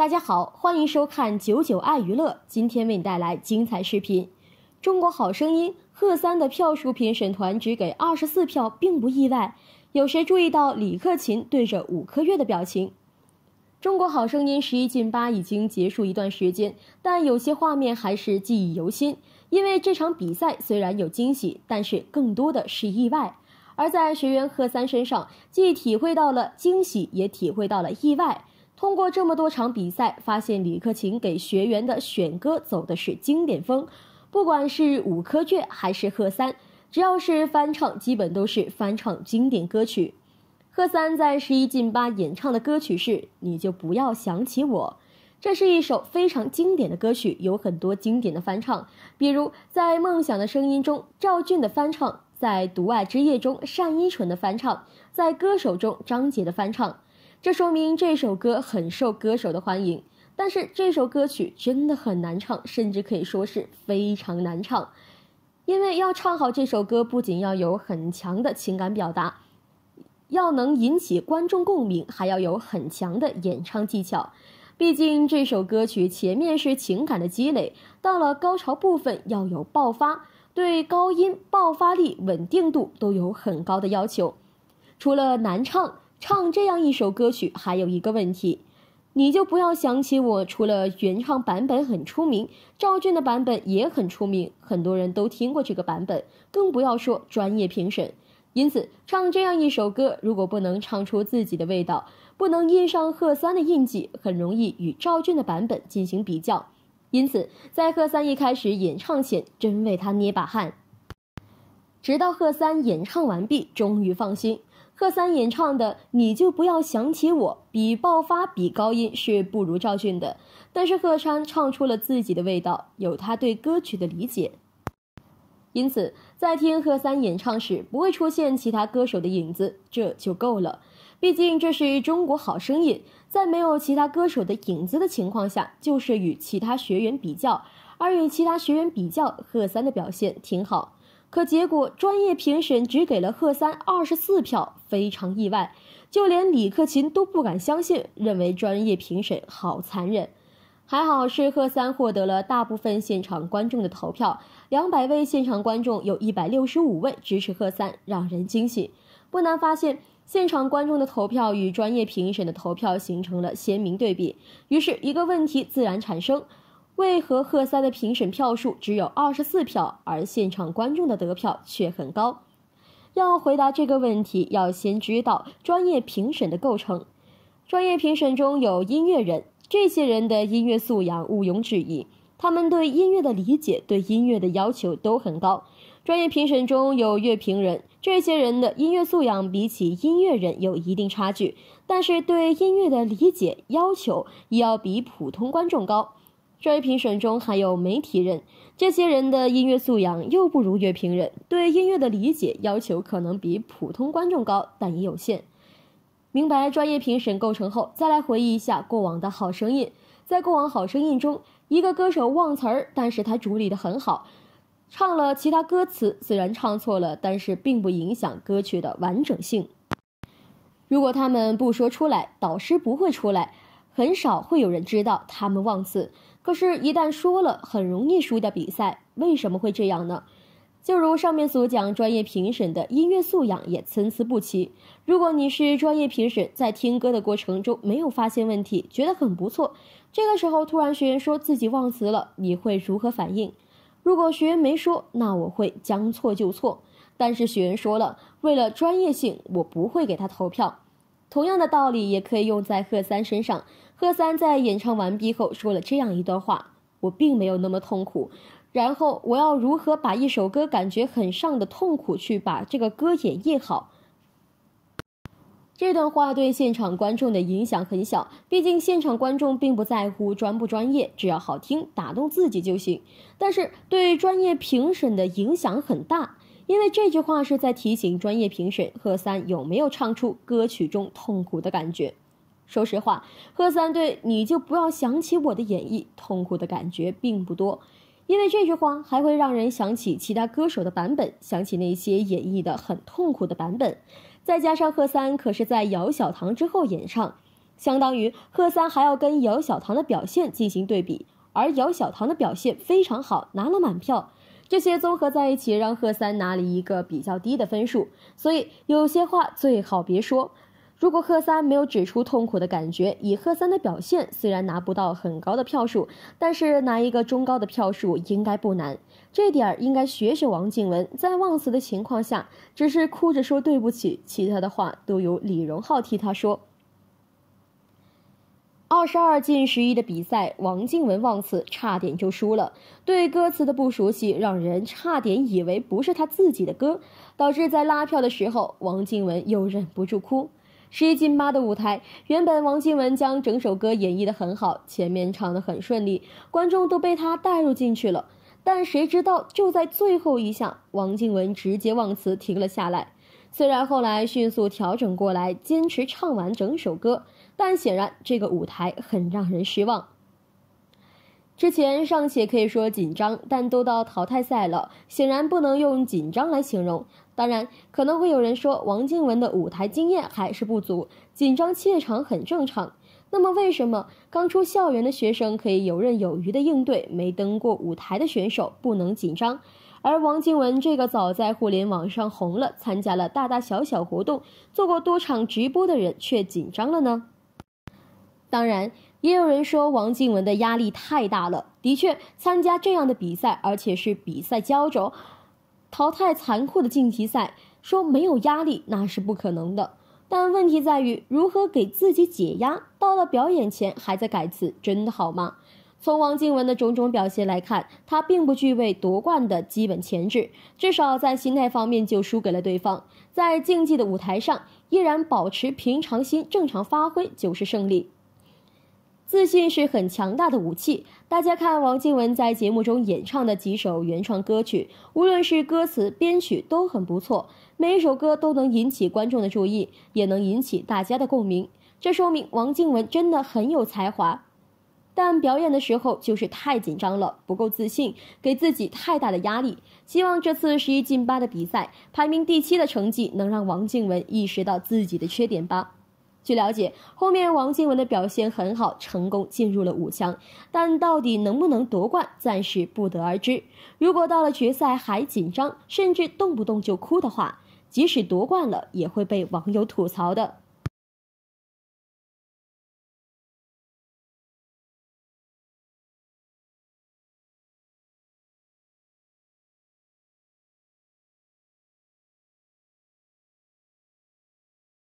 大家好，欢迎收看九九爱娱乐，今天为你带来精彩视频。中国好声音，贺三的票数评审团只给二十四票，并不意外。有谁注意到李克勤对着五个月的表情？中国好声音十一进八已经结束一段时间，但有些画面还是记忆犹新。因为这场比赛虽然有惊喜，但是更多的是意外。而在学员贺三身上，既体会到了惊喜，也体会到了意外。通过这么多场比赛，发现李克勤给学员的选歌走的是经典风，不管是五科卷还是贺三，只要是翻唱，基本都是翻唱经典歌曲。贺三在十一进八演唱的歌曲是《你就不要想起我》，这是一首非常经典的歌曲，有很多经典的翻唱，比如在《梦想的声音》中赵俊的翻唱，在《独爱之夜》中单依纯的翻唱，在《歌手中》张杰的翻唱。这说明这首歌很受歌手的欢迎，但是这首歌曲真的很难唱，甚至可以说是非常难唱。因为要唱好这首歌，不仅要有很强的情感表达，要能引起观众共鸣，还要有很强的演唱技巧。毕竟这首歌曲前面是情感的积累，到了高潮部分要有爆发，对高音爆发力、稳定度都有很高的要求。除了难唱，唱这样一首歌曲还有一个问题，你就不要想起我。除了原唱版本很出名，赵俊的版本也很出名，很多人都听过这个版本，更不要说专业评审。因此，唱这样一首歌，如果不能唱出自己的味道，不能印上贺三的印记，很容易与赵俊的版本进行比较。因此，在贺三一开始演唱前，真为他捏把汗。直到贺三演唱完毕，终于放心。贺三演唱的《你就不要想起我》，比爆发、比高音是不如赵俊的，但是贺山唱出了自己的味道，有他对歌曲的理解，因此在听贺三演唱时，不会出现其他歌手的影子，这就够了。毕竟这是《中国好声音》，在没有其他歌手的影子的情况下，就是与其他学员比较，而与其他学员比较，贺三的表现挺好。可结果，专业评审只给了贺三二十四票，非常意外，就连李克勤都不敢相信，认为专业评审好残忍。还好是贺三获得了大部分现场观众的投票，两百位现场观众有一百六十五位支持贺三，让人惊喜。不难发现，现场观众的投票与专业评审的投票形成了鲜明对比，于是，一个问题自然产生。为何贺塞的评审票数只有二十四票，而现场观众的得票却很高？要回答这个问题，要先知道专业评审的构成。专业评审中有音乐人，这些人的音乐素养毋庸置疑，他们对音乐的理解、对音乐的要求都很高。专业评审中有乐评人，这些人的音乐素养比起音乐人有一定差距，但是对音乐的理解要求也要比普通观众高。专业评审中还有媒体人，这些人的音乐素养又不如乐评人，对音乐的理解要求可能比普通观众高，但也有限。明白专业评审构成后，再来回忆一下过往的好声音。在过往好声音中，一个歌手忘词儿，但是他处理得很好，唱了其他歌词，虽然唱错了，但是并不影响歌曲的完整性。如果他们不说出来，导师不会出来，很少会有人知道他们忘词。可是，一旦说了，很容易输掉比赛。为什么会这样呢？就如上面所讲，专业评审的音乐素养也参差不齐。如果你是专业评审，在听歌的过程中没有发现问题，觉得很不错，这个时候突然学员说自己忘词了，你会如何反应？如果学员没说，那我会将错就错；但是学员说了，为了专业性，我不会给他投票。同样的道理也可以用在贺三身上。贺三在演唱完毕后说了这样一段话：“我并没有那么痛苦，然后我要如何把一首歌感觉很上的痛苦去把这个歌演绎好。”这段话对现场观众的影响很小，毕竟现场观众并不在乎专不专业，只要好听、打动自己就行。但是对专业评审的影响很大。因为这句话是在提醒专业评审贺三有没有唱出歌曲中痛苦的感觉。说实话，贺三对你就不要想起我的演绎，痛苦的感觉并不多。因为这句话还会让人想起其他歌手的版本，想起那些演绎的很痛苦的版本。再加上贺三可是在姚小棠之后演唱，相当于贺三还要跟姚小棠的表现进行对比，而姚小棠的表现非常好，拿了满票。这些综合在一起，让贺三拿了一个比较低的分数，所以有些话最好别说。如果贺三没有指出痛苦的感觉，以贺三的表现，虽然拿不到很高的票数，但是拿一个中高的票数应该不难。这点儿应该学学王静文，在忘词的情况下，只是哭着说对不起，其他的话都由李荣浩替他说。二十二进十一的比赛，王靖雯忘词差点就输了。对歌词的不熟悉，让人差点以为不是他自己的歌，导致在拉票的时候，王靖雯又忍不住哭。十一进八的舞台，原本王靖雯将整首歌演绎得很好，前面唱得很顺利，观众都被他带入进去了。但谁知道就在最后一下，王靖雯直接忘词停了下来。虽然后来迅速调整过来，坚持唱完整首歌。但显然这个舞台很让人失望。之前尚且可以说紧张，但都到淘汰赛了，显然不能用紧张来形容。当然，可能会有人说王靖文的舞台经验还是不足，紧张怯场很正常。那么，为什么刚出校园的学生可以游刃有余的应对，没登过舞台的选手不能紧张，而王靖文这个早在互联网上红了，参加了大大小小活动，做过多场直播的人却紧张了呢？当然，也有人说王靖雯的压力太大了。的确，参加这样的比赛，而且是比赛焦灼、淘汰残酷的晋级赛，说没有压力那是不可能的。但问题在于如何给自己解压。到了表演前还在改词，真的好吗？从王靖雯的种种表现来看，她并不具备夺冠的基本潜质，至少在心态方面就输给了对方。在竞技的舞台上，依然保持平常心，正常发挥就是胜利。自信是很强大的武器。大家看王靖雯在节目中演唱的几首原创歌曲，无论是歌词、编曲都很不错，每一首歌都能引起观众的注意，也能引起大家的共鸣。这说明王靖雯真的很有才华，但表演的时候就是太紧张了，不够自信，给自己太大的压力。希望这次十一进八的比赛，排名第七的成绩能让王靖雯意识到自己的缺点吧。据了解，后面王靖雯的表现很好，成功进入了五强，但到底能不能夺冠，暂时不得而知。如果到了决赛还紧张，甚至动不动就哭的话，即使夺冠了，也会被网友吐槽的。